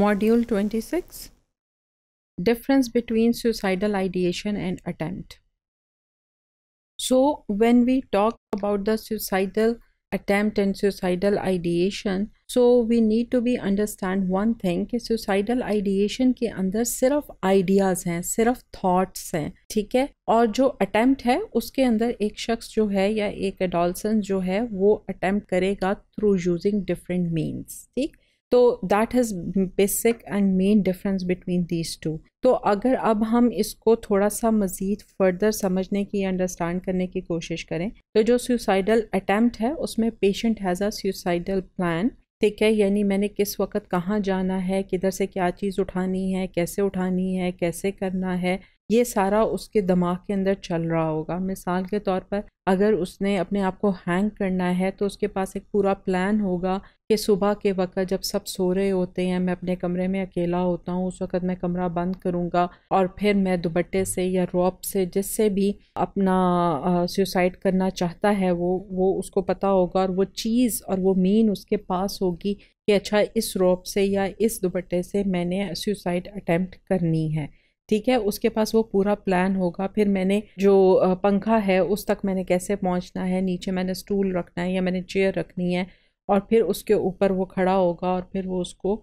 module twenty six difference between suicidal ideation and attempt so when we talk about the suicidal attempt and suicidal ideation so we need to be understand one thing कि suicidal ideation के अंदर सिर्फ ideas हैं सिर्फ thoughts हैं ठीक है और जो अटैम्प्ट है उसके अंदर एक शख्स जो है या एक एडोलसन जो है वो अटैम्प्ट करेगा थ्रू यूजिंग डिफरेंट मीन्स ठीक तो that is basic and main difference between these two तो अगर अब हम इसको थोड़ा सा मज़ीद फर्दर समझने की अंडरस्टैंड करने की कोशिश करें तो जो सुसाइडल अटैम्प्ट है उसमें patient has a suicidal plan ठीक है यानी मैंने किस वक्त कहाँ जाना है किधर से क्या चीज़ उठानी है कैसे उठानी है कैसे करना है ये सारा उसके दिमाग के अंदर चल रहा होगा मिसाल के तौर पर अगर उसने अपने आप को हैंग करना है तो उसके पास एक पूरा प्लान होगा कि सुबह के वक्त जब सब सो रहे होते हैं मैं अपने कमरे में अकेला होता हूँ उस वक़्त मैं कमरा बंद करूँगा और फिर मैं दुपट्टे से या रॉप से जिससे भी अपना सुसाइड करना चाहता है वो वो उसको पता होगा और वो चीज़ और वो मीन उसके पास होगी कि अच्छा इस रॉप से या इस दुपट्टे से मैंने सुसाइड अटैम्प्ट करनी है ठीक है उसके पास वो पूरा प्लान होगा फिर मैंने जो पंखा है उस तक मैंने कैसे पहुंचना है नीचे मैंने स्टूल रखना है या मैंने चेयर रखनी है और फिर उसके ऊपर वो खड़ा होगा और फिर वो उसको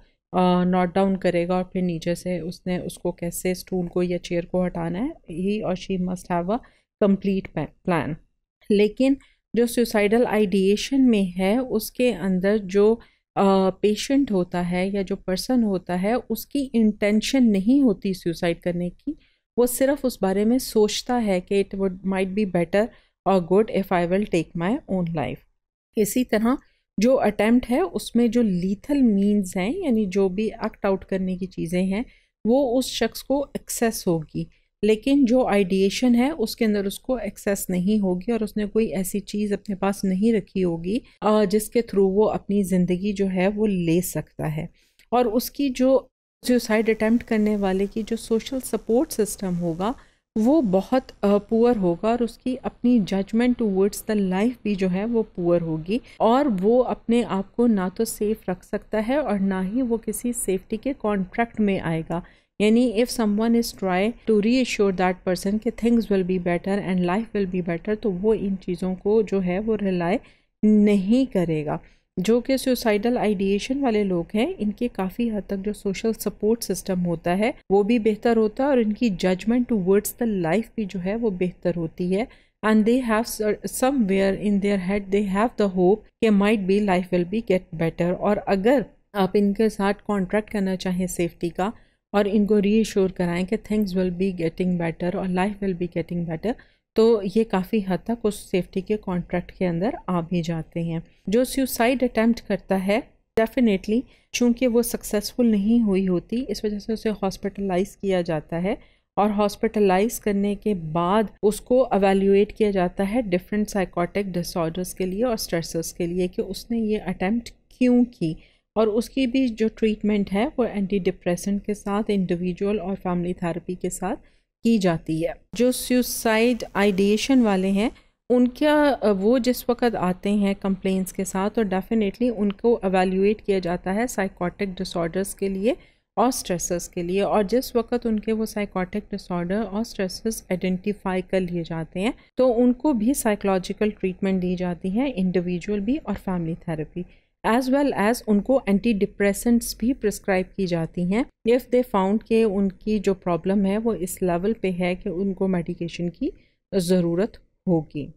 नोट डाउन करेगा और फिर नीचे से उसने उसको कैसे स्टूल को या चेयर को हटाना है ही और she must have a complete plan लेकिन जो सुसाइडल आइडिएशन में है उसके अंदर जो पेशेंट होता है या जो पर्सन होता है उसकी इंटेंशन नहीं होती सुसाइड करने की वो सिर्फ उस बारे में सोचता है कि it would might be better और good if I will take my own life इसी तरह जो अटैम्प्ट है उसमें जो लीथल मीन्स हैं यानी जो भी एक्ट आउट करने की चीज़ें हैं वो उस शख्स को एक्सेस होगी लेकिन जो आइडिएशन है उसके अंदर उसको एक्सेस नहीं होगी और उसने कोई ऐसी चीज़ अपने पास नहीं रखी होगी जिसके थ्रू वो अपनी ज़िंदगी जो है वो ले सकता है और उसकी जो सुसाइड अटैम्प्ट करने वाले की जो सोशल सपोर्ट सिस्टम होगा वो बहुत पुअर होगा और उसकी अपनी जजमेंट टूवर्ड्स द लाइफ भी जो है वो पुअर होगी और वो अपने आप को ना तो सेफ रख सकता है और ना ही वो किसी सेफ्टी के कॉन्ट्रैक्ट में आएगा यानी if someone is try to reassure that person कि things will be better and life will be better तो वो इन चीज़ों को जो है वो रिलाई नहीं करेगा जो कि सुसाइडल आइडिएशन वाले लोग हैं इनके काफ़ी हद तक जो सोशल सपोर्ट सिस्टम होता है वो भी बेहतर होता है और इनकी judgement towards the life भी जो है वो बेहतर होती है and they have where in their head they have the hope के might be life will be get better और अगर आप इनके साथ कॉन्ट्रैक्ट करना चाहें सेफ्टी का और इनको रीश्योर कराएं कि things will be getting better और life will be getting better तो ये काफ़ी हद तक उस सेफ्टी के कॉन्ट्रैक्ट के अंदर आ भी जाते हैं जो सुसाइड अटैम्प्ट करता है डेफिनेटली चूँकि वो सक्सेसफुल नहीं हुई होती इस वजह से उसे हॉस्पिटलाइज किया जाता है और हॉस्पिटलाइज करने के बाद उसको अवेल्यूएट किया जाता है डिफरेंट साइकोटिक डिसऑर्डर्स के लिए और स्ट्रेसर्स के लिए कि उसने ये अटैम्प्ट क्यों की और उसकी भी जो ट्रीटमेंट है वो एंटी डिप्रेसेंट के साथ इंडिविजुअल और फैमिली थेरेपी के साथ की जाती है जो सुसाइड आइडिएशन वाले हैं उनका वो जिस वक्त आते हैं कंप्लेंट्स के साथ और तो डेफिनेटली उनको अवेल्यूएट किया जाता है साइकोटिक डिसऑर्डर्स के लिए और स्ट्रेसेस के लिए और जिस वक्त उनके वो साइकोटिक डिसऑर्डर और स्ट्रेसेस आइडेंटिफाई कर लिए जाते हैं तो उनको भी साइकोलॉजिकल ट्रीटमेंट दी जाती है इंडिविजुअल भी और family therapy as well as उनको एंटी डिप्रेसेंट्स भी प्रिस्क्राइब की जाती हैं इफ़ दे फाउंड के उनकी जो प्रॉब्लम है वो इस लेवल पे है कि उनको मेडिकेशन की ज़रूरत होगी